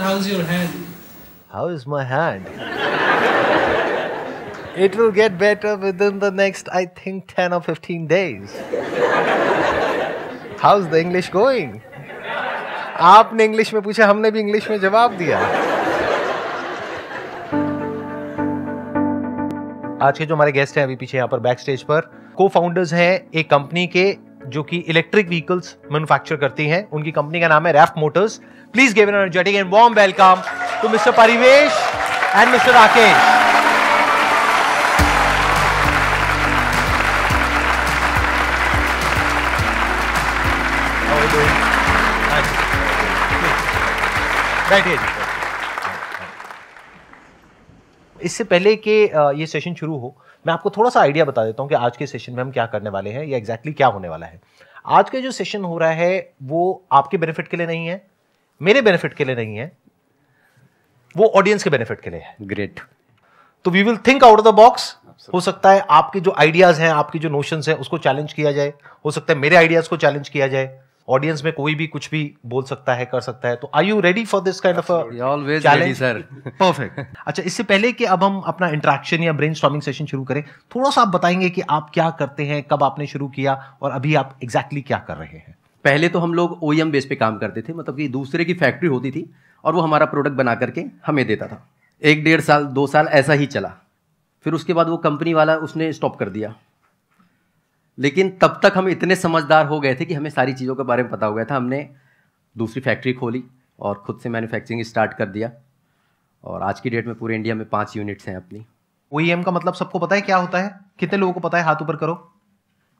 How's your hand? How is my hand? it will get better within the next, I think, 10 or 15 days. How's the English going? आपने English में पूछा हमने भी English में जवाब दिया आज के जो हमारे गेस्ट हैं अभी पीछे यहाँ पर बैक स्टेज पर को फाउंडर्स हैं एक कंपनी के जो कि इलेक्ट्रिक व्हीकल्स मैन्युफैक्चर करती हैं उनकी कंपनी का नाम है Raf motors please give an energetic and warm welcome to mister Parivesh and mister Rakesh बैठिए जी इससे पहले कि ये सेशन शुरू हो मैं आपको थोड़ा सा आइडिया बता देता हूँ कि आज के सेशन में हम क्या करने वाले हैं या एग्जैक्टली क्या होने वाला है आज का जो सेशन हो रहा है वो आपके बेनिफिट के लिए नहीं है मेरे बेनिफिट के लिए नहीं है वो ऑडियंस के बेनिफिट के लिए है ग्रेट तो we will think out of the box हो सकता है आपके जो आइडियाज हैं आपके जो नोशंस हैं उसको चैलेंज किया जाए हो सकता है मेरे आइडियाज को चैलेंज किया जाए ऑडियंस में कोई भी कुछ भी बोल सकता है कर सकता है तो are you ready for this kind of always ready sir perfect अच्छा इससे पहले कि अब हम अपना इंटरेक्शन या ब्रेन सेशन शुरू करें थोड़ा सा आप बताएंगे कि आप क्या करते हैं कब आपने शुरू किया और अभी आप एग्जैक्टली exactly क्या कर रहे हैं पहले तो हम लोग ओ बेस e पे काम करते थे मतलब कि दूसरे की फैक्ट्री होती थी और वो हमारा प्रोडक्ट बना करके हमें देता था एक डेढ़ साल दो साल ऐसा ही चला फिर उसके बाद वो कंपनी वाला उसने स्टॉप कर दिया लेकिन तब तक हम इतने समझदार हो गए थे कि हमें सारी चीज़ों के बारे में पता हो गया था हमने दूसरी फैक्ट्री खोली और ख़ुद से मैन्युफैक्चरिंग स्टार्ट कर दिया और आज की डेट में पूरे इंडिया में पाँच यूनिट्स हैं अपनी ओ e का मतलब सबको पता है क्या होता है कितने लोगों को पता है हाथ ऊपर करो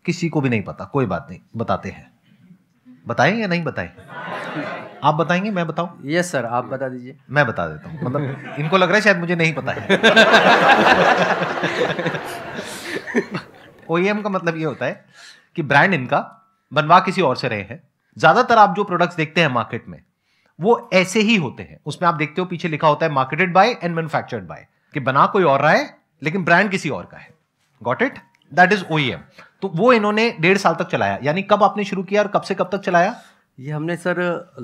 किसी को भी नहीं पता कोई बात नहीं बताते हैं बताएं या नहीं बताएं आप बताएंगे मैं बताऊं यस yes, सर आप बता दीजिए मैं बता देता हूँ मतलब इनको लग रहा है शायद मुझे नहीं पता है ओईएम e का मतलब ये होता है कि ब्रांड इनका बनवा किसी और से रहे हैं ज़्यादातर आप जो प्रोडक्ट्स देखते हैं मार्केट में वो ऐसे ही होते हैं उसमें आप देखते हो पीछे लिखा होता है marketed by and manufactured by कि बना कोई और रहा है लेकिन ब्रांड किसी और का है got it that is oh तो वो इन्होंने डेढ़ साल तक चलाया यानी कब आपने शुरू किया और कब से कब तक चलाया ये हमने सर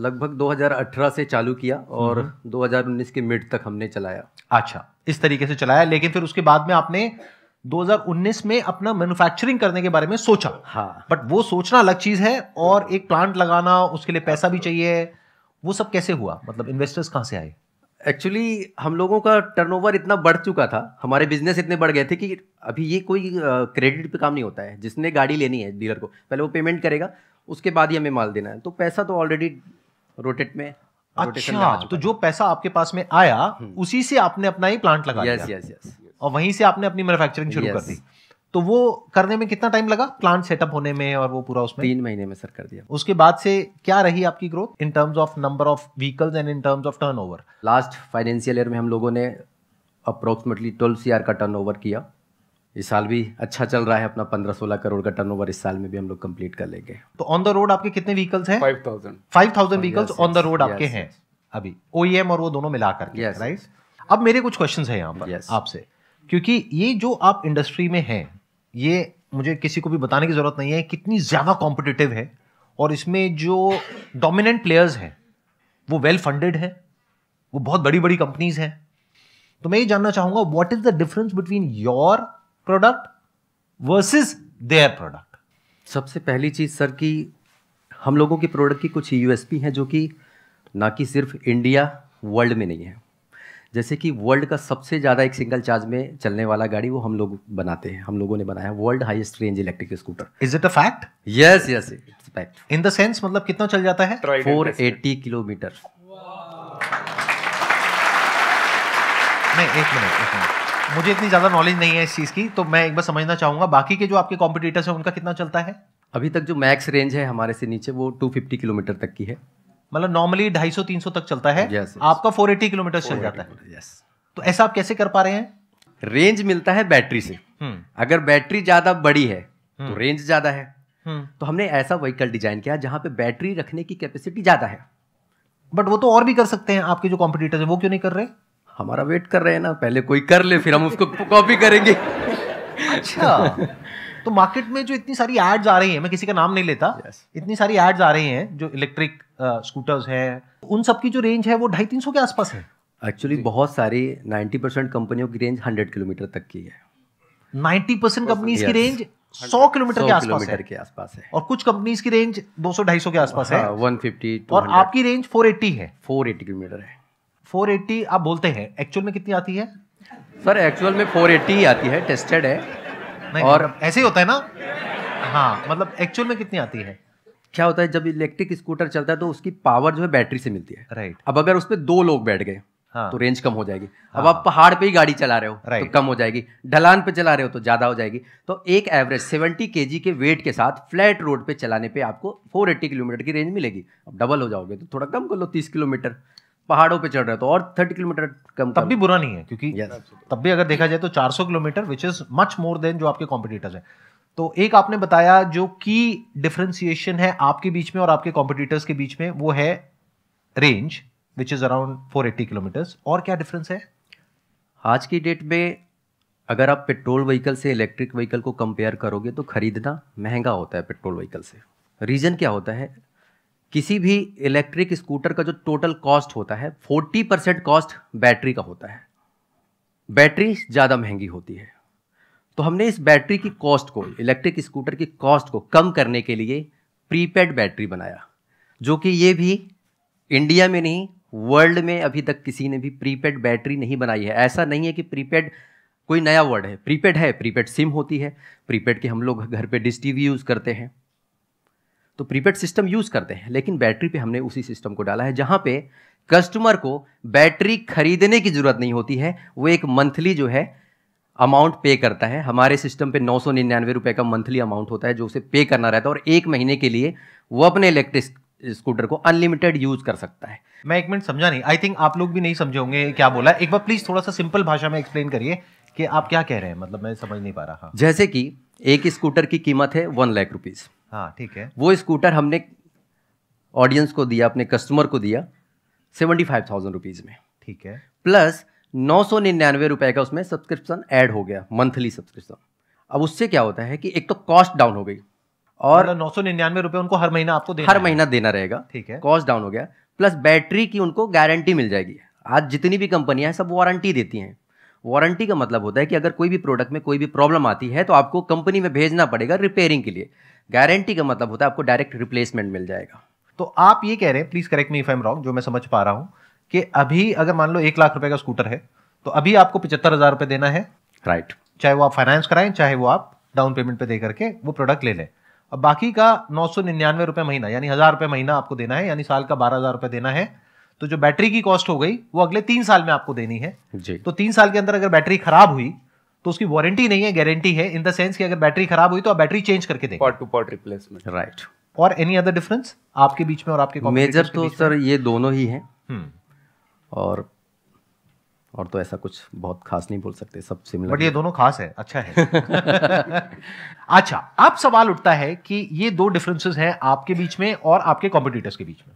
लगभग 2018 से चालू किया और 2019 हम्म। के मिड तक हमने चलाया अच्छा इस तरीके से चलाया लेकिन फिर उसके बाद में आपने 2019 में अपना मैन्युफैक्चरिंग करने के बारे में सोचा हाँ बट वो सोचना अलग चीज है और एक प्लांट लगाना उसके लिए पैसा भी चाहिए वो सब कैसे हुआ मतलब इन्वेस्टर्स कहाँ से आए एक्चुअली हम लोगों का टर्नओवर इतना बढ़ चुका था हमारे बिजनेस इतने बढ़ गए थे कि अभी ये कोई क्रेडिट पे काम नहीं होता है जिसने गाड़ी लेनी है डीलर को पहले वो पेमेंट करेगा उसके बाद ही हमें माल देना है तो पैसा तो ऑलरेडी रोटेट में अच्छा तो जो पैसा आपके पास में आया हम्म। उसी से आपने अपना ही प्लांट लगाया यस यस यस और वहीं से आपने अपनी मैन्युफैक्चरिंग शुरू कर दी तो वो करने में कितना टाइम लगा प्लांट सेटअप होने में और वो पूरा उसमें तीन महीने में सर कर दिया उसके बाद से क्या रही आपकी growth in terms of number of vehicles and in terms of turnover last financial year में हम लोगों ने अप्रोक्सीमेटली ट्वेल्व सी का टर्न किया इस साल भी अच्छा चल रहा है अपना पंद्रह सोलह करोड़ का टर्न इस साल में भी हम लोग कंप्लीट कर लेंगे तो ऑन द रोड आपके कितने व्हीकल्स हैं five thousand vehicles on the road आपके हैं अभी ओ e और वो दोनों मिलाकर राइट अब मेरे कुछ क्वेश्चन है यहाँ पर आपसे क्योंकि ये जो आप इंडस्ट्री में हैं ये मुझे किसी को भी बताने की ज़रूरत नहीं है कितनी ज़्यादा कॉम्पिटिटिव है और इसमें जो डोमिनेंट प्लेयर्स हैं वो वेल फंडेड हैं वो बहुत बड़ी बड़ी कंपनीज हैं तो मैं ये जानना चाहूँगा what is the difference between your product versus their product सबसे पहली चीज़ सर कि हम लोगों के प्रोडक्ट की कुछ यूएसपी हैं जो कि ना कि सिर्फ इंडिया वर्ल्ड में नहीं है जैसे कि वर्ल्ड का सबसे ज़्यादा एक सिंगल चार्ज में चलने वाला गाड़ी वो हम लोग बनाते हैं हम लोगों ने बनाया world highest range electric scooter is it a fact yes yes it's fact in the sense मतलब कितना चल जाता है फोर एट्टी किलोमीटर नहीं एक मिनट एक मिनट मुझे इतनी ज़्यादा नॉलेज नहीं है इस चीज़ की तो मैं एक बार समझना चाहूंगा बाकी के जो आपके कॉम्पिटिटर्स हैं उनका कितना चलता है अभी तक जो मैक्स रेंज है हमारे से नीचे वो 250 किलोमीटर तक की है मतलब नॉर्मली 250 300 तक चलता है yes, yes. आपका 480 किलोमीटर चल जाता है yes. तो ऐसा आप कैसे कर पा रहे हैं रेंज मिलता है बैटरी से हुँ. हम्म। अगर बैटरी ज्यादा बड़ी है हुँ. तो रेंज हम्म। ज्यादा है हुँ. हम्म। तो हमने ऐसा व्हीकल डिजाइन किया जहां पे बैटरी रखने की कैपेसिटी ज्यादा है बट वो तो और भी कर सकते हैं आपके जो कॉम्पिटिटर्स है वो क्यों नहीं कर रहे हमारा वेट कर रहे हैं ना पहले कोई कर ले फिर हम उसको कॉपी करेंगे अच्छा तो मार्केट में जो इतनी सारी एड्स आ रही है मैं किसी का नाम नहीं लेता yes. इतनी सारी एड्स आ रही हैं जो इलेक्ट्रिक स्कूटर्स uh, हैं उन सब की जो रेंज है वो ढाई तीन सौ के आसपास है एक्चुअली बहुत सारी 90 परसेंट कंपनियों की रेंज हंड्रेड किलोमीटर तक की है 90 परसेंट कंपनीज की रेंज सौ किलोमीटर के आसपास है के आसपास है और कुछ कंपनीज की रेंज दो सौ ढाई सौ के आसपास है 150 हाँ, और आपकी रेंज फोर एट्टी है फोर एट्टी किलोमीटर है फोर एट्टी आप बोलते हैं एक्चुअल में कितनी आती है सर एक्चुअल में फोर 480 आती है टेस्टेड है नहीं और मतलब ऐसे ही होता है ना हाँ मतलब एक्चुअल में कितनी आती है क्या होता है जब इलेक्ट्रिक स्कूटर चलता है तो उसकी पावर जो है बैटरी से मिलती है राइट अब अगर उसमें दो लोग बैठ गए हाँ, तो रेंज कम हो जाएगी हाँ, अब आप पहाड़ पे ही गाड़ी चला रहे हो तो कम हो जाएगी ढलान पे चला रहे हो तो ज्यादा हो जाएगी तो एक एवरेज सेवेंटी के के वेट के साथ फ्लैट रोड पे चलाने पे आपको 480 किलोमीटर की रेंज मिलेगी अब डबल हो जाओगे तो थोड़ा कम कर लो तीस किलोमीटर पहाड़ों पे चढ़ रहे तो और थर्टी किलोमीटर कम तब भी बुरा नहीं है क्योंकि yes. तब भी अगर देखा जाए तो चार सौ kilometre which is much more than जो आपके कॉम्पिटिटर्स हैं तो एक आपने बताया जो की डिफ्रेंसिएशन है आपके बीच में और आपके कॉम्पिटिटर्स के बीच में वो है range which is around four eighty kilometres और क्या डिफरेंस है आज की डेट में अगर आप पेट्रोल व्हीकल से इलेक्ट्रिक व्हीकल को कंपेयर करोगे तो खरीदना महंगा होता है पेट्रोल व्हीकल से रीज़न क्या होता है किसी भी इलेक्ट्रिक स्कूटर का जो टोटल कॉस्ट होता है 40 परसेंट कॉस्ट बैटरी का होता है बैटरी ज़्यादा महंगी होती है तो हमने इस बैटरी की कॉस्ट को इलेक्ट्रिक स्कूटर की कॉस्ट को कम करने के लिए प्रीपेड बैटरी बनाया जो कि ये भी इंडिया में नहीं वर्ल्ड में अभी तक किसी ने भी प्रीपेड बैटरी नहीं बनाई है ऐसा नहीं है कि प्रीपेड कोई नया वर्ड है प्रीपेड है प्रीपेड सिम होती है प्रीपेड के हम लोग घर पे डिश टीवी यूज़ करते हैं तो प्रीपेड सिस्टम यूज़ करते हैं लेकिन बैटरी पे हमने उसी सिस्टम को डाला है जहाँ पे कस्टमर को बैटरी खरीदने की ज़रूरत नहीं होती है वो एक मंथली जो है अमाउंट पे करता है हमारे सिस्टम पे नौ सौ निन्यानवे रुपये का मंथली अमाउंट होता है जो उसे पे करना रहता है और एक महीने के लिए वो अपने इलेक्ट्रिक स्कूटर को अनलिमिटेड यूज कर सकता है मैं एक मिनट समझा नहीं आई थिंक आप लोग भी नहीं समझे होंगे क्या बोला एक बार प्लीज थोड़ा सा सिंपल भाषा में एक्सप्लेन करिए कि आप क्या कह रहे हैं मतलब मैं समझ नहीं पा रहा हाँ। जैसे कि एक स्कूटर की कीमत है वन लाख रुपीज़ हाँ ठीक है वो स्कूटर हमने ऑडियंस को दिया अपने कस्टमर को दिया सेवेंटी फाइव थाउजेंड रुपीज़ में ठीक है प्लस नौ सौ निन्यानवे रुपए का उसमें सब्सक्रिप्शन ऐड हो गया मंथली सब्सक्रिप्शन अब उससे क्या होता है कि एक तो कॉस्ट डाउन हो गई और मतलब नौ सौ निन्यानवे रुपए उनको हर महीना आपको देना हर महीना देना रहेगा ठीक है कॉस्ट डाउन हो गया प्लस बैटरी की उनको गारंटी मिल जाएगी आज जितनी भी कंपनियां हैं सब वारंटी देती हैं वारंटी का मतलब होता है कि अगर कोई भी प्रोडक्ट में कोई भी प्रॉब्लम आती है तो आपको कंपनी में भेजना पड़ेगा रिपेयरिंग के लिए गारंटी का मतलब होता है आपको डायरेक्ट रिप्लेसमेंट मिल जाएगा तो आप ये कह रहे हैं please correct me if I am wrong जो मैं समझ पा रहा हूँ कि अभी अगर मान लो एक लाख रुपए का स्कूटर है तो अभी आपको पचहत्तर हजार रुपए देना है राइट right. चाहे वो आप फाइनेंस कराएं चाहे वो आप डाउन पेमेंट पे दे करके वो प्रोडक्ट ले लें अब बाकी का नौ सौ निन्यानवे रुपए महीना यानी हज़ार रुपए महीना आपको देना है यानी साल का बारह हज़ार रुपए देना है तो जो बैटरी की कॉस्ट हो गई वो अगले तीन साल में आपको देनी है जी तो तीन साल के अंदर अगर बैटरी खराब हुई तो उसकी वारंटी नहीं है गारंटी है इन द सेंस कि अगर बैटरी खराब हुई तो आप बैटरी चेंज करके देंगे part to part replacement right और एनी अदर डिफरेंस आपके बीच में और आपके मेजर तो सर ये दोनों ही हैं hmm. और और तो ऐसा कुछ बहुत खास नहीं बोल सकते सब सिमिलर बट ये दोनों खास है अच्छा है अच्छा अब सवाल उठता है कि ये दो डिफरेंसेस हैं आपके बीच में और आपके कॉम्पिटिटर्स के बीच में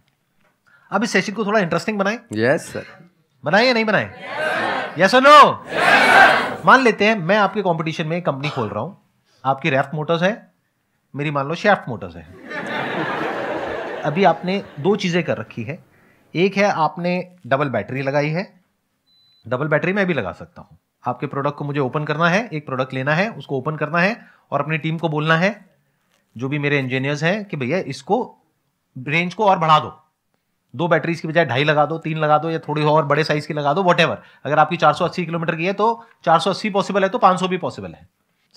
अब इस सेशन को थोड़ा इंटरेस्टिंग बनाए यस सर बनाए या नहीं बनाए यस और नो मान लेते हैं मैं आपके कंपटीशन में कंपनी खोल रहा हूँ आपकी रेफ्ट मोटर्स है मेरी मान लो शेफ्ट मोटर्स है अभी आपने दो चीज़ें कर रखी है एक है आपने डबल बैटरी लगाई है डबल बैटरी मैं भी लगा सकता हूँ आपके प्रोडक्ट को मुझे ओपन करना है एक प्रोडक्ट लेना है उसको ओपन करना है और अपनी टीम को बोलना है जो भी मेरे इंजीनियर्स हैं कि भैया इसको रेंज को और बढ़ा दो दो बैटरीज की बजाय ढाई लगा दो तीन लगा दो या थोड़ी और बड़े साइज की लगा दो वट अगर आपकी 480 किलोमीटर की है तो 480 पॉसिबल है तो 500 भी पॉसिबल है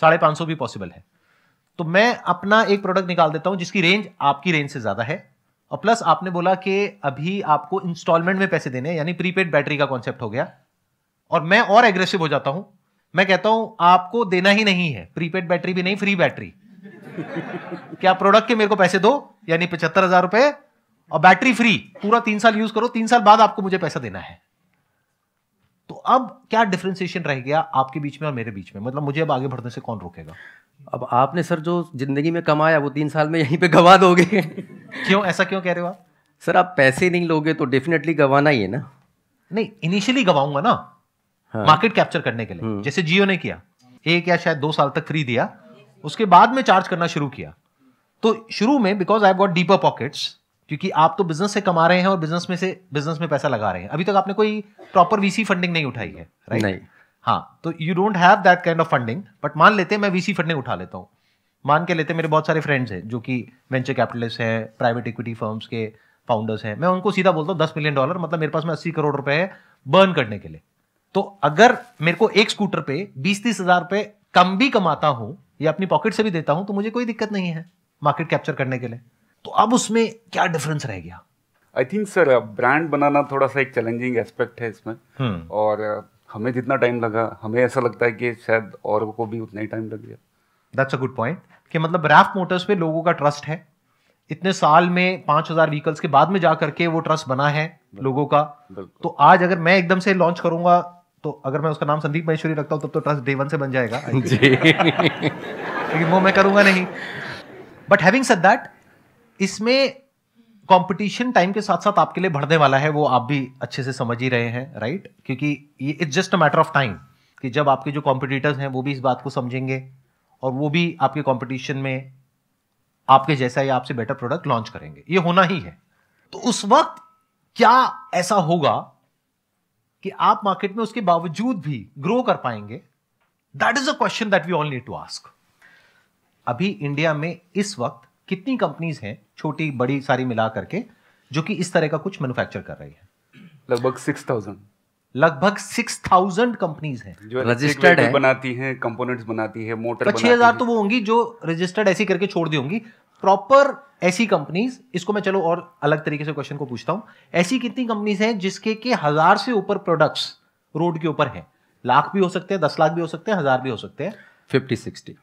साढ़े सौ भी पॉसिबल है तो मैं अपना एक प्रोडक्ट निकाल देता हूँ जिसकी रेंज आपकी रेंज से ज़्यादा है और प्लस आपने बोला कि अभी आपको इंस्टॉलमेंट में पैसे देने यानी प्रीपेड बैटरी का कॉन्सेप्ट हो गया और मैं और एग्रेसिव हो जाता हूँ मैं कहता हूँ आपको देना ही नहीं है प्रीपेड बैटरी भी नहीं फ्री बैटरी क्या प्रोडक्ट के मेरे को पैसे दो यानी पचहत्तर हजार रुपए और बैटरी फ्री पूरा तीन साल यूज करो तीन साल बाद आपको मुझे पैसा देना है तो अब क्या डिफ्रेंसिएशन रह गया आपके बीच में और मेरे बीच में मतलब मुझे अब आगे बढ़ने से कौन रोकेगा अब आपने सर जो जिंदगी में कमाया वो तीन साल में यहीं पे गवा दोगे क्यों ऐसा क्यों कह रहे हो आप सर आप पैसे नहीं लोगे तो डेफिनेटली गवाना ही है ना नहीं इनिशियली गवाऊंगा ना हाँ। मार्केट कैप्चर करने के लिए हम्म। जैसे जियो ने किया एक या शायद दो साल तक फ्री दिया उसके बाद में चार्ज करना शुरू किया तो शुरू में because I got deeper pockets क्योंकि आप तो बिजनेस से कमा रहे हैं और बिजनेस में से बिजनेस में पैसा लगा रहे हैं अभी तक आपने कोई प्रॉपर वीसी फंडिंग नहीं उठाई है राइट नहीं हाँ तो you don't have that kind of funding but मान लेते हैं मैं वीसी फंडिंग उठा लेता हूँ मान के लेते मेरे बहुत सारे फ्रेंड्स हैं जो कि वेंचर कैपिटलिस्ट हैं प्राइवेट इक्विटी फर्म्स के फाउंडर्स हैं मैं उनको सीधा बोलता हूँ दस मिलियन डॉलर मतलब मेरे पास में अस्सी करोड़ रुपए है बर्न करने के लिए तो अगर मेरे को एक स्कूटर पे बीस तीस हजार रुपए कम भी कमाता हूँ या अपनी पॉकेट से भी देता हूँ तो मुझे कोई दिक्कत नहीं है मार्केट कैप्चर करने के लिए तो अब उसमें क्या डिफरेंस रह गया आई थिंक सर ब्रांड बनाना थोड़ा सा एक चैलेंजिंग एस्पेक्ट है इसमें hmm. और हमें जितना टाइम लगा हमें ऐसा लगता है कि शायद और को भी उतना ही टाइम लग गया दैट्स अ गुड पॉइंट कि मतलब रैफ मोटर्स पे लोगों का ट्रस्ट है इतने साल में पांच हज़ार व्हीकल्स के बाद में जा करके वो ट्रस्ट बना है लोगों का तो आज अगर मैं एकदम से लॉन्च करूंगा तो अगर मैं उसका नाम संदीप महेश्वरी रखता हूँ तब तो ट्रस्ट डे वन से बन जाएगा लेकिन वो मैं करूंगा नहीं बट हैविंग सेड दैट इसमें कंपटीशन टाइम के साथ साथ आपके लिए बढ़ने वाला है वो आप भी अच्छे से समझ ही रहे हैं राइट क्योंकि ये it's just a matter of time कि जब आपके जो कॉम्पिटिटर्स हैं वो भी इस बात को समझेंगे और वो भी आपके कॉम्पिटिशन में आपके जैसा या आपसे बेटर प्रोडक्ट लॉन्च करेंगे ये होना ही है तो उस वक्त क्या ऐसा होगा कि आप मार्केट में उसके बावजूद भी ग्रो कर पाएंगे that is a question that we all need to ask अभी इंडिया में इस वक्त कितनी कंपनीज हैं छोटी बड़ी सारी मिला करके जो कि इस तरह का कुछ मैन्युफैक्चर कर रही है लगभग सिक्स थाउजेंड लगभग सिक्स थाउजेंड कंपनीज हैं जो रजिस्टर्ड है बनाती हैं कंपोनेंट्स बनाती है मोटर तो छह हजार तो वो होंगी जो रजिस्टर्ड ऐसी करके छोड़ दी होंगी प्रॉपर ऐसी कंपनीज इसको मैं चलो और अलग तरीके से क्वेश्चन को पूछता हूँ ऐसी कितनी कंपनीज हैं जिसके के हजार से ऊपर प्रोडक्ट्स रोड के ऊपर है लाख भी हो सकते हैं दस लाख भी हो सकते हैं हजार भी हो सकते हैं फिफ्टी सिक्सटी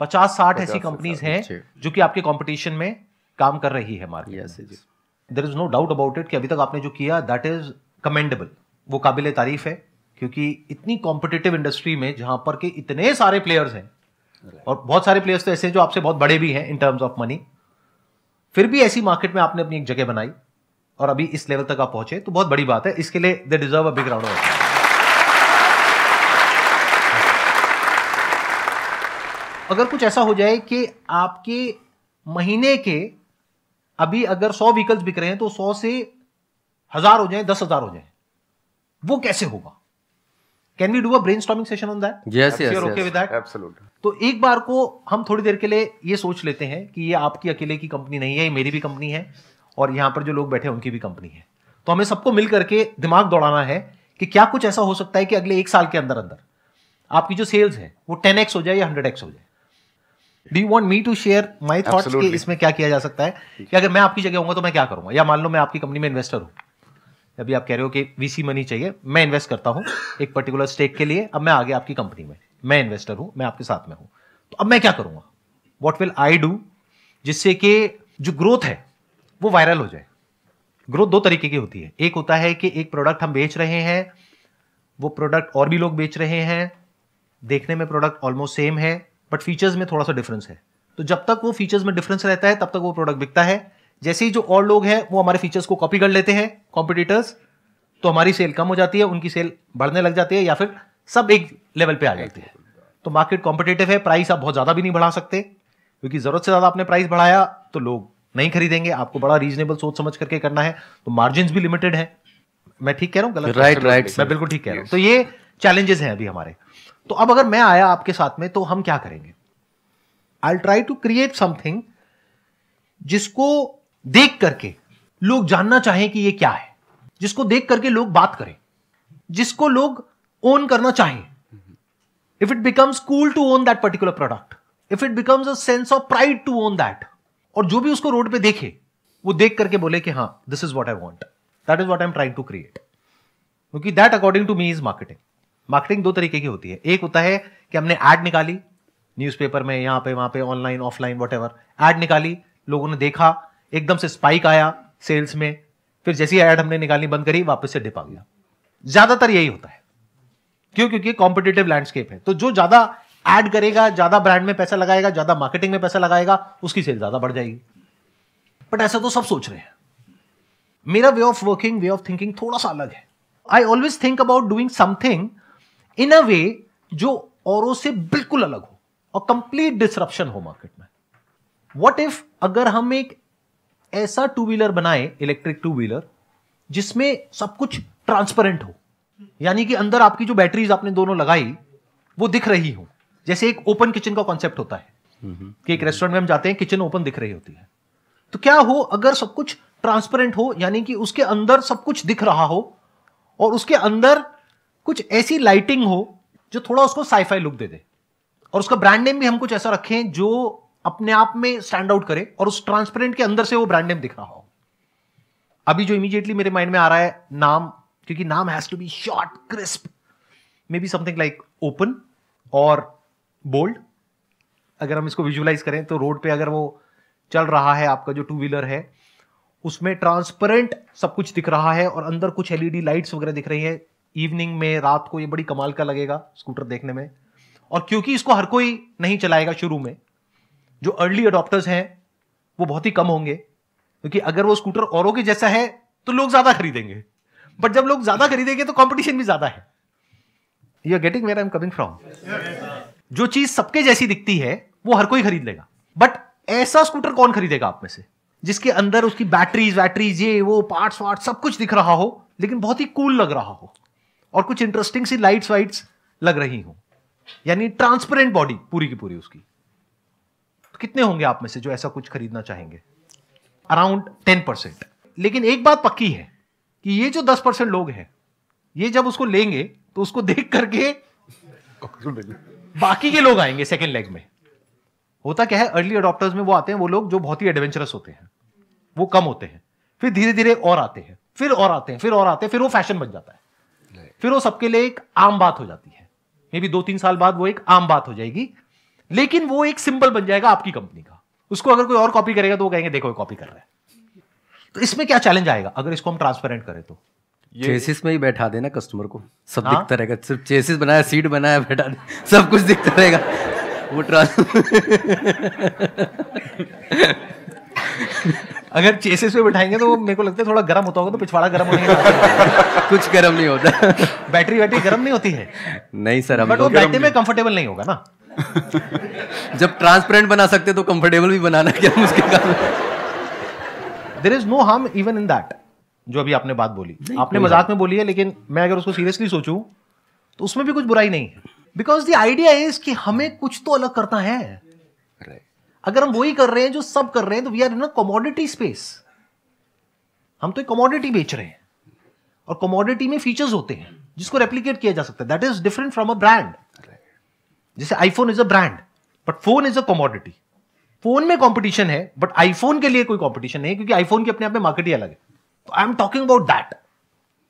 पचास साठ ऐसी कंपनीज हैं जो कि आपके कंपटीशन में काम कर रही है market there is no doubt about it कि अभी तक आपने जो किया दैट इज कमेंडेबल वो काबिल तारीफ है क्योंकि इतनी कॉम्पिटेटिव इंडस्ट्री में जहां पर के इतने सारे प्लेयर्स हैं और बहुत सारे प्लेयर्स तो ऐसे हैं जो आपसे बहुत बड़े भी हैं इन टर्म्स ऑफ मनी फिर भी ऐसी मार्केट में आपने अपनी एक जगह बनाई और अभी इस लेवल तक आप पहुंचे तो बहुत बड़ी बात है इसके लिए they deserve a big round of अगर कुछ ऐसा हो जाए कि आपके महीने के अभी अगर सौ व्हीकल्स बिक रहे हैं तो सौ से हजार हो जाए दस हजार हो जाए वो कैसे होगा can we do a brainstorming session on that yes okay with तो एक बार को हम थोड़ी देर के लिए ये सोच लेते हैं कि ये आपकी अकेले की कंपनी नहीं है ये मेरी भी कंपनी है और यहां पर जो लोग बैठे हैं उनकी भी कंपनी है तो हमें सबको मिल करके दिमाग दौड़ाना है कि क्या कुछ ऐसा हो सकता है कि अगले एक साल के अंदर अंदर आपकी जो सेल्स है वो टेन एक्स हो जाए या हंड्रेड एक्स हो जाए do you want me to share my thought इसमें क्या किया जा सकता है कि अगर मैं आपकी जगह हूँ तो मैं क्या करूंगा या मान लो मैं आपकी कंपनी में इन्वेस्टर हूँ अभी आप कह रहे हो कि वीसी मनी चाहिए मैं इन्वेस्ट करता हूँ एक पर्टिकुलर स्टेक के लिए अब मैं आगे आपकी कंपनी में मैं इन्वेस्टर हूँ मैं आपके साथ में हूँ तो अब मैं क्या करूँगा वॉट विल आई डू जिससे कि जो ग्रोथ है वो वायरल हो जाए ग्रोथ दो तरीके की होती है एक होता है कि एक प्रोडक्ट हम बेच रहे हैं वो प्रोडक्ट और भी लोग बेच रहे हैं देखने में प्रोडक्ट ऑलमोस्ट सेम है बट फीचर्स में थोड़ा सा डिफरेंस है तो जब तक वो फीचर्स में डिफरेंस रहता है तब तक वो प्रोडक्ट बिकता है जैसे ही जो और लोग हैं वो हमारे फीचर्स को कॉपी कर लेते हैं कॉम्पिटिटर्स तो हमारी सेल कम हो जाती है उनकी सेल बढ़ने लग जाती है या फिर सब एक लेवल पे आ जाती तो है तो मार्केट कॉम्पिटेटिव है प्राइस आप बहुत ज़्यादा भी नहीं बढ़ा सकते क्योंकि ज़रूरत से ज़्यादा आपने प्राइस बढ़ाया तो लोग नहीं खरीदेंगे आपको बड़ा रीजनेबल सोच समझ करके करना है तो मार्जिन भी लिमिटेड है मैं ठीक कह रहा हूँ गलत राइट राइट मैं बिल्कुल ठीक कह रहा हूँ तो ये चैलेंजेस हैं अभी हमारे तो अब अगर मैं आया आपके साथ में तो हम क्या करेंगे I try to create something जिसको देख करके लोग जानना चाहें कि ये क्या है जिसको देख करके लोग बात करें जिसको लोग ओन करना चाहें if it becomes cool to own that particular product if it becomes a sense of pride to own that और जो भी उसको रोड पे देखे वो देख करके बोले कि हाँ this is what I want that is what I am trying to create क्योंकि that according to me is marketing marketing दो तरीके की होती है एक होता है कि हमने ऐड निकाली न्यूज़पेपर में यहाँ पे वहाँ पे online offline whatever ad निकाली लोगों ने देखा एकदम से स्पाइक आया सेल्स में फिर जैसी ऐड हमने निकालनी बंद करी वापस से डिप आ गया ज़्यादातर यही होता है क्यों क्योंकि कॉम्पिटेटिव लैंडस्केप है तो जो ज़्यादा ऐड करेगा ज़्यादा ब्रांड में पैसा लगाएगा ज़्यादा मार्केटिंग में पैसा लगाएगा उसकी सेल ज़्यादा बढ़ जाएगी बट ऐसा तो सब सोच रहे हैं मेरा way of working way of thinking थोड़ा सा अलग है I always think about doing something in a way जो औरों से बिल्कुल अलग हो और कंप्लीट डिसरप्शन हो मार्केट में वॉट इफ अगर हम एक ऐसा टू व्हीलर बनाए इलेक्ट्रिक टू व्हीलर जिसमें सब कुछ ट्रांसपेरेंट हो यानी कि अंदर आपकी जो बैटरीज आपने दोनों लगाई वो दिख रही हो जैसे एक ओपन किचन का कॉन्सेप्ट होता है कि एक रेस्टोरेंट में हम जाते हैं किचन ओपन दिख रही होती है तो क्या हो अगर सब कुछ ट्रांसपेरेंट हो यानी कि उसके अंदर सब कुछ दिख रहा हो और उसके अंदर कुछ ऐसी लाइटिंग हो जो थोड़ा उसको साईफाई लुक दे दे और उसका ब्रांड नेम भी हम कुछ ऐसा रखें जो अपने आप में स्टैंड आउट करे और उस ट्रांसपेरेंट के अंदर से वो ब्रांड नेम दिख रहा हो अभी जो इमीजिएटली मेरे माइंड में आ रहा है नाम क्योंकि नाम has to be short crisp maybe something like open और बोल्ड अगर हम इसको विजुअलाइज करें तो रोड पे अगर वो चल रहा है आपका जो टू व्हीलर है उसमें ट्रांसपेरेंट सब कुछ दिख रहा है और अंदर कुछ एलईडी लाइट्स वगैरह दिख रही है इवनिंग में रात को ये बड़ी कमाल का लगेगा स्कूटर देखने में और क्योंकि इसको हर कोई नहीं चलाएगा शुरू में जो अर्ली अडोप्टर्स हैं वो बहुत ही कम होंगे क्योंकि अगर वो स्कूटर औरों के जैसा है तो लोग ज़्यादा खरीदेंगे बट जब लोग ज़्यादा खरीदेंगे तो कॉम्पिटिशन भी ज़्यादा है you are getting where I am coming from जो चीज़ सबके जैसी दिखती है वो हर कोई खरीद लेगा बट ऐसा स्कूटर कौन खरीदेगा आप में से जिसके अंदर उसकी बैटरीज वैटरीज ये वो पार्ट्स वार्ट सब कुछ दिख रहा हो लेकिन बहुत ही कूल लग रहा हो और कुछ इंटरेस्टिंग सी लाइट्स वाइट्स लग रही हो यानी ट्रांसपेरेंट बॉडी पूरी की पूरी उसकी तो कितने होंगे आप में से जो ऐसा कुछ खरीदना चाहेंगे अराउंड टेन परसेंट लेकिन एक बात पक्की है कि ये जो दस परसेंट लोग हैं ये जब उसको लेंगे तो उसको देख करके बाकी के लोग आएंगे सेकेंड लेग में होता क्या है अर्ली अडोप्टर्स में वो आते हैं वो लोग जो बहुत ही एडवेंचरस होते हैं वो कम होते हैं फिर धीरे धीरे और आते हैं फिर और आते हैं फिर और आते हैं फिर वो फैशन बन जाता है फिर वो सबके लिए एक आम बात हो जाती है मे बी दो तीन साल बाद वो एक आम बात हो जाएगी लेकिन वो एक सिंबल बन जाएगा आपकी कंपनी का उसको अगर कोई और कॉपी करेगा तो वो कहेंगे देखो कॉपी कर रहा है तो इसमें क्या चैलेंज आएगा अगर इसको हम ट्रांसपेरेंट करें तो चेसिस में ही बैठा देना कस्टमर को सब हाँ? दिखता रहेगा सिर्फ चेसिस बनाया सीट बनाया बैठा दे सब कुछ दिखता रहेगा वो ट्रांस अगर चेसेस पे बिठाएंगे तो मेरे को लगता है थोड़ा गर्म होता होगा तो पिछवाड़ा गर्म होने कुछ गर्म नहीं होता बैटरी वैटरी गर्म नहीं होती है नहीं सर बट वो बैटरी में कंफर्टेबल नहीं होगा ना जब ट्रांसपेरेंट बना सकते तो कंफर्टेबल भी बनाना क्या मुश्किल काम there is no harm even in that जो अभी आपने बात बोली आपने मजाक में बोली है लेकिन मैं अगर उसको सीरियसली सोचूं तो उसमें भी कुछ बुराई नहीं है बिकॉज द आइडिया इज कि हमें कुछ तो अलग करना है अगर हम वही कर रहे हैं जो सब कर रहे हैं तो we are in commodity space हम तो कमोडिटी बेच रहे हैं और कमोडिटी में फीचर्स होते हैं जिसको रेप्लीकेट किया जा सकता है that is different from a brand जैसे iPhone is a brand but phone is a commodity phone में कंपटीशन है बट आईफोन के लिए कोई कंपटीशन नहीं क्योंकि आईफोन की अपने आप में मार्केट ही अलग है तो I am talking about that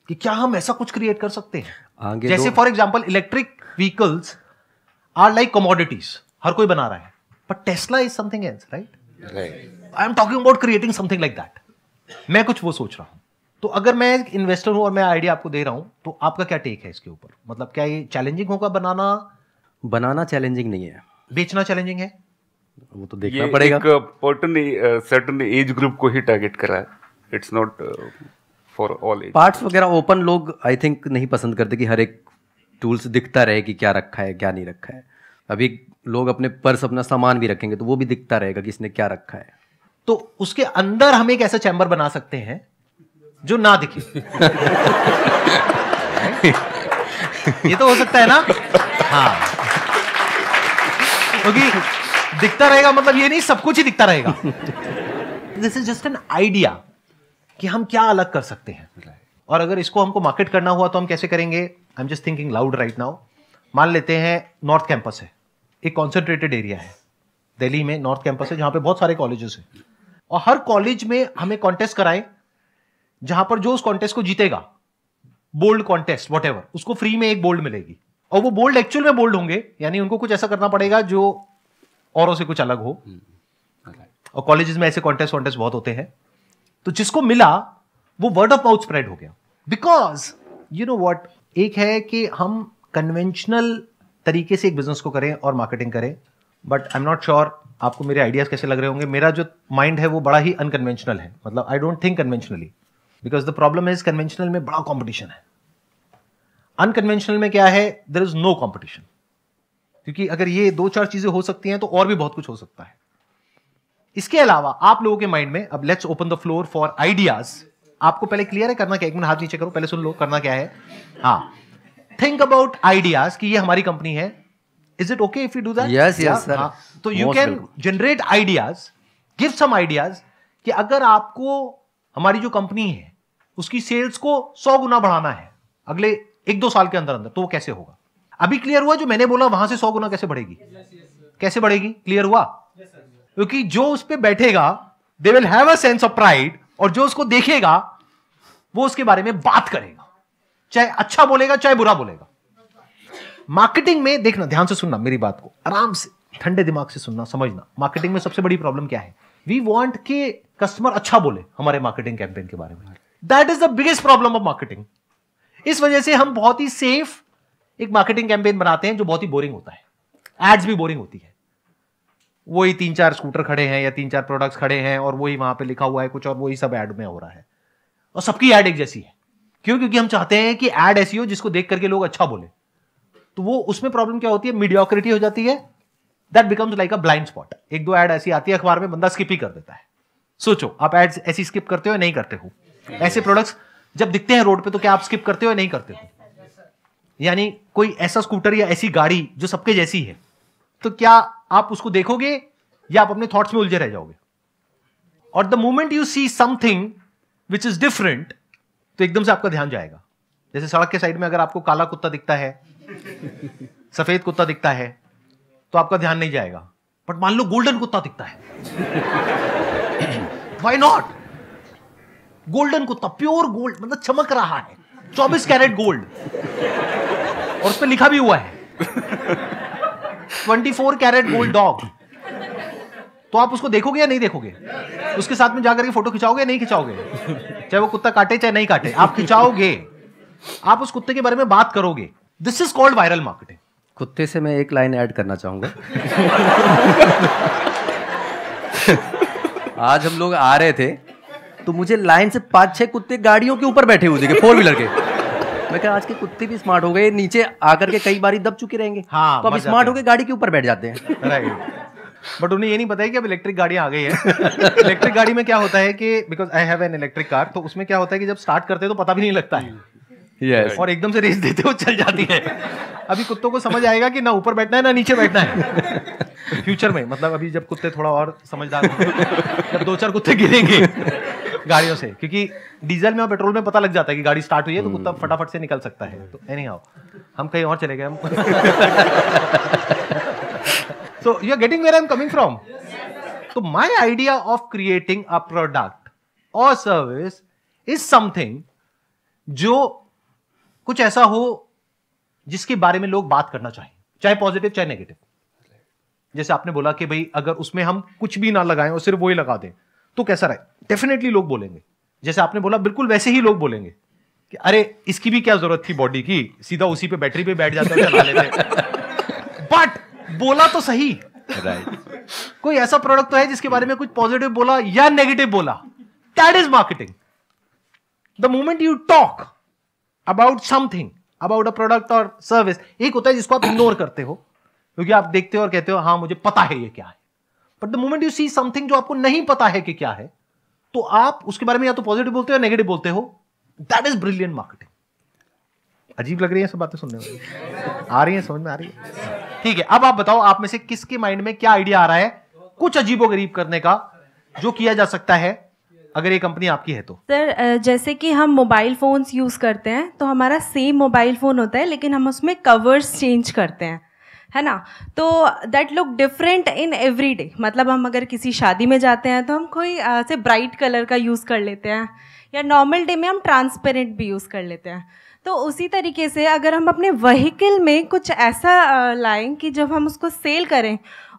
कि क्या हम ऐसा कुछ क्रिएट कर सकते हैं जैसे for example electric vehicles are like commodities हर कोई बना रहा है but tesla is something else right right i am talking about creating something like that मैं कुछ वो सोच रहा हूँ तो अगर मैं एक इन्वेस्टर हूँ और मैं आइडिया आपको दे रहा हूँ तो आपका क्या टेक है इसके ऊपर मतलब क्या ये चैलेंजिंग होगा बनाना बनाना चैलेंजिंग नहीं है बेचना चैलेंजिंग है वो तो देखना ये पड़ेगा एक पर्टन सर्टन एज ग्रुप को ही टारगेट कर रहा है it's not for all as parts वगैरह ओपन लोग आई थिंक नहीं पसंद करते कि हर एक टूल्स दिखता रहे कि क्या रखा है क्या नहीं रखा है अभी लोग अपने पर्स अपना सामान भी रखेंगे तो वो भी दिखता रहेगा कि इसने क्या रखा है तो उसके अंदर हम एक ऐसा चैम्बर बना सकते हैं जो ना दिखे ये तो हो सकता है ना हाँ क्योंकि तो दिखता रहेगा मतलब ये नहीं सब कुछ ही दिखता रहेगा this is just an idea कि हम क्या अलग कर सकते हैं और अगर इसको हमको मार्केट करना हुआ तो हम कैसे करेंगे I am just thinking loud right now मान लेते हैं नॉर्थ कैंपस है एक कॉन्सेंट्रेटेड एरिया है दिल्ली में नॉर्थ कैंपस है जहां पे बहुत सारे कॉलेजेस हैं और हर कॉलेज में हमें कॉन्टेस्ट कराएं जहां पर जो उस कॉन्टेस्ट को जीतेगा बोल्ड कॉन्टेस्ट वट उसको फ्री में एक बोल्ड मिलेगी और वो बोल्ड एक्चुअल में बोल्ड होंगे यानी उनको कुछ ऐसा करना पड़ेगा जो औरों से कुछ अलग हो हम्म, और कॉलेजेस में ऐसे कॉन्टेस्ट वॉन्टेस्ट बहुत होते हैं तो जिसको मिला वो वर्ड ऑफ माउथ स्प्रेड हो गया बिकॉज यू नो वॉट एक है कि हम कन्वेंशनल तरीके से एक बिजनेस को करें और मार्केटिंग करें but I am not sure आपको मेरे आइडियाज़ कैसे लग रहे होंगे मेरा जो माइंड है वो बड़ा ही अनकन्वेंशनल है मतलब I don't think conventionally because the problem is conventional में बड़ा कॉम्पिटिशन है अनकन्वेंशनल में क्या है देर इज नो कॉम्पिटिशन क्योंकि अगर ये दो चार चीज़ें हो सकती हैं तो और भी बहुत कुछ हो सकता है इसके अलावा आप लोगों के माइंड में अब let's open the floor for ideas आपको पहले क्लियर है करना क्या एक मिनट हाथ नीचे करो पहले सुन लो करना क्या है हाँ थिंक अबाउट आइडियाज कि ये हमारी कंपनी है is it okay if you do that yes yes sir तो you can generate ideas give some ideas कि अगर आपको हमारी जो कंपनी है उसकी सेल्स को सौ गुना बढ़ाना है अगले एक दो साल के अंदर अंदर तो वो कैसे होगा अभी क्लियर हुआ जो मैंने बोला वहां से सौ गुना कैसे बढ़ेगी yes, yes, कैसे बढ़ेगी क्लियर हुआ क्योंकि yes, जो उस पर बैठेगा they will have a sense of pride और जो उसको देखेगा वो उसके बारे में बात करेगा चाहे अच्छा बोलेगा चाहे बुरा बोलेगा मार्केटिंग में देखना ध्यान से सुनना मेरी बात को आराम से ठंडे दिमाग से सुनना समझना मार्केटिंग में सबसे बड़ी प्रॉब्लम क्या है वी वॉन्ट के कस्टमर अच्छा बोले हमारे मार्केटिंग कैंपेन के बारे में that is the biggest problem of marketing इस वजह से हम बहुत ही सेफ एक मार्केटिंग कैंपेन बनाते हैं जो बहुत ही बोरिंग होता है एड्स भी बोरिंग होती है वही तीन चार स्कूटर खड़े हैं या तीन चार प्रोडक्ट्स खड़े हैं और वही वहां पे लिखा हुआ है कुछ और वही सब एड में हो रहा है और सबकी एड एक जैसी है क्यों क्योंकि हम चाहते हैं कि एड ऐसी हो जिसको देख करके लोग अच्छा बोले तो वो उसमें प्रॉब्लम क्या होती है मीडियोक्रिटी हो जाती है that becomes like a blind spot एक दो एड ऐसी आती है अखबार में बंदा स्किप ही कर देता है सोचो आप एड्स ऐसी स्किप करते हो या नहीं करते हो ऐसे प्रोडक्ट्स जब दिखते हैं रोड पे तो क्या आप स्किप करते हो या नहीं करते हो यानी कोई ऐसा स्कूटर या ऐसी गाड़ी जो सबके जैसी है तो क्या आप उसको देखोगे या आप अपने थॉट्स में उलझे रह जाओगे और the moment you see something which is different तो एकदम से आपका ध्यान जाएगा जैसे सड़क के साइड में अगर आपको काला कुत्ता दिखता है सफेद कुत्ता दिखता है तो आपका ध्यान नहीं जाएगा बट मान लो गोल्डन कुत्ता दिखता है वाई नॉट गोल्डन कुत्ता प्योर गोल्ड मतलब चमक रहा है चौबीस कैरेट गोल्ड और उस पर लिखा भी हुआ है twenty four carat gold dog तो आप उसको देखोगे या नहीं देखोगे उसके साथ में जाकर के फोटो खिंचाओगे या नहीं खिंचाओगे चाहे वो कुत्ता काटे चाहे नहीं काटे आप खिंचाओगे आप उस कुत्ते के बारे में बात करोगे this is called viral marketing कुत्ते से मैं एक लाइन ऐड करना चाहूंगा आज हम लोग आ रहे थे तो मुझे लाइन से पांच छह कुत्ते गाड़ियों के ऊपर बैठे हुए थे फोर व्हीलर के मैं कहा आज के कुत्ते भी स्मार्ट हो गए नीचे आकर के कई बार दब चुके रहेंगे हाँ, तो अब स्मार्ट हो गए गाड़ी के ऊपर बैठ जाते हैं बट उन्हें ये नहीं पता है कि अब इलेक्ट्रिक गाड़ियाँ आ गई है इलेक्ट्रिक गाड़ी में क्या होता है कि because I have an electric car तो उसमें क्या होता है कि जब स्टार्ट करते हैं तो पता भी नहीं लगता है yes. और एकदम से रेस देते हो चल जाती है अभी कुत्तों को समझ आएगा कि ना ऊपर बैठना है ना नीचे बैठना है फ्यूचर में मतलब अभी जब कुत्ते थोड़ा और समझदार जब दो चार कुत्ते गिरेंगे गाड़ियों से क्योंकि डीजल में और पेट्रोल में पता लग जाता है कि गाड़ी स्टार्ट हुई है तो कुत्ता hmm. फटाफट से निकल सकता है तो एनी हाउ हम कहीं और चले गए हम So you're getting where I'm coming from. Yes, so my idea of creating a product or service is something जो कुछ ऐसा हो जिसके बारे में लोग बात करना चाहें चाहे पॉजिटिव चाहे नेगेटिव जैसे आपने बोला कि भाई अगर उसमें हम कुछ भी ना लगाएं और सिर्फ वही लगा दें तो कैसा रहे डेफिनेटली लोग बोलेंगे जैसे आपने बोला बिल्कुल वैसे ही लोग बोलेंगे कि अरे इसकी भी क्या जरूरत थी बॉडी की सीधा उसी पे बैटरी पे बैठ जाता है बोला तो सही राइट कोई ऐसा प्रोडक्ट तो है जिसके बारे में कुछ पॉजिटिव बोला या नेगेटिव बोला that is marketing the moment you talk about something about a product और सर्विस एक होता है जिसको आप इग्नोर करते हो क्योंकि आप देखते हो और कहते हो हाँ मुझे पता है ये क्या है but the moment you see something जो आपको नहीं पता है कि क्या है तो आप उसके बारे में या तो पॉजिटिव बोलते हो नेगेटिव बोलते हो दैट इज ब्रिलियंट मार्केटिंग अजीब लग रही है सब बातें सुनने में आ रही है समझ में आ रही है ठीक है अब आप बताओ आप में से किसके माइंड में क्या आइडिया आ रहा है कुछ अजीबो गरीब करने का जो किया जा सकता है अगर ये कंपनी आपकी है तो सर जैसे कि हम मोबाइल फोन्स यूज़ करते हैं तो हमारा सेम मोबाइल फ़ोन होता है लेकिन हम उसमें कवर्स चेंज करते हैं है ना तो that look different in every day मतलब हम अगर किसी शादी में जाते हैं तो हम कोई आ, से ब्राइट कलर का यूज़ कर लेते हैं या नॉर्मल डे में हम ट्रांसपेरेंट भी यूज़ कर लेते हैं तो उसी तरीके से अगर हम अपने वहीकल में कुछ ऐसा लाएं कि जब हम उसको सेल करें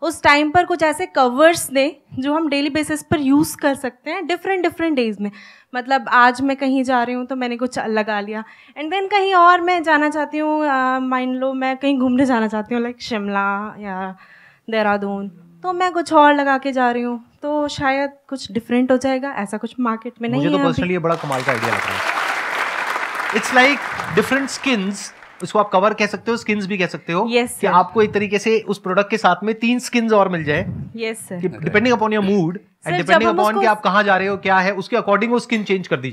उस टाइम पर कुछ ऐसे कवर्स दें जो हम डेली बेसिस पर यूज़ कर सकते हैं डिफरेंट डिफरेंट डेज़ में मतलब आज मैं कहीं जा रही हूँ तो मैंने कुछ लगा लिया एंड देन कहीं और मैं जाना चाहती हूँ माइंड लो मैं कहीं घूमने जाना चाहती हूँ लाइक शिमला या देहरादून तो मैं कुछ और लगा के जा रही हूँ तो शायद कुछ डिफरेंट हो जाएगा ऐसा कुछ मार्केट में नहीं मुझे तो है बड़ा कमाल का आइडिया लग रहा है इट्स लाइक डिफरेंट स्किन्स उसको आप कवर कह सकते हो स्किन्स भी कह सकते हो yes, कि आपको एक तरीके से उस प्रोडक्ट के साथ में तीन स्किन्स और मिल जाए yes depending upon your mood आप जा रहे हो क्या है उसके अकॉर्डिंग मतलब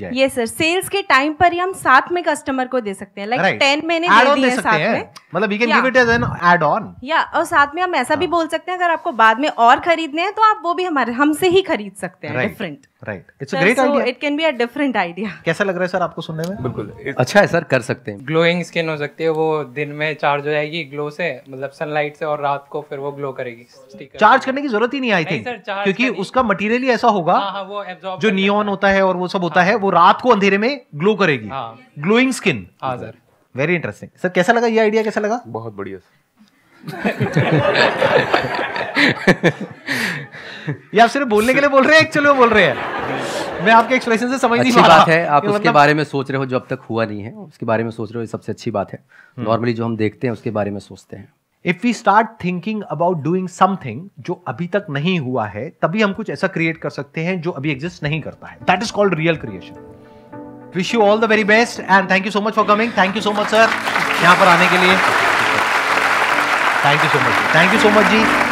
ऐसा भी हाँ। बोल सकते हैं आपको बाद में और खरीदने हैं तो आप वो भी हमारे हमसे ही खरीद सकते हैं different right it's it can be a different idea कैसा लग रहा है सर आपको सुनने में बिल्कुल अच्छा है सर कर सकते हैं ग्लोइंग स्किन हो सकती है वो दिन में चार्ज हो जाएगी ग्लो से मतलब सनलाइट से और रात को फिर वो ग्लो करेगी चार्ज करने की जरूरत ही नहीं आई थी क्योंकि उसका मटेरियल ऐसा होगा हाँ, हाँ, जो नियॉन होता है और वो सब होता हाँ। है वो रात को अंधेरे में ग्लो करेगी glowing skin sir very interesting sir कैसा लगा ये आइडिया कैसा लगा बहुत बढ़िया सर ये आप सिर्फ बोलने के लिए बोल रहे हैं एक्चुअली बोल रहे हैं मैं आपके एक्सप्रेशन से समझ नहीं बात है आप उसके मतलब बारे में सोच रहे हो जो अब तक हुआ नहीं है उसके बारे में सोच रहे हो ये सबसे अच्छी बात है नॉर्मली हम्म। जो हम देखते हैं उसके बारे में सोचते हैं if we start thinking about doing something जो अभी तक नहीं हुआ है तभी हम कुछ ऐसा क्रिएट कर सकते हैं जो अभी एग्जिस्ट नहीं करता है that is called real creation wish you all the very best and thank you so much for coming thank you so much sir यहां पर आने के लिए thank you so much thank you so much ji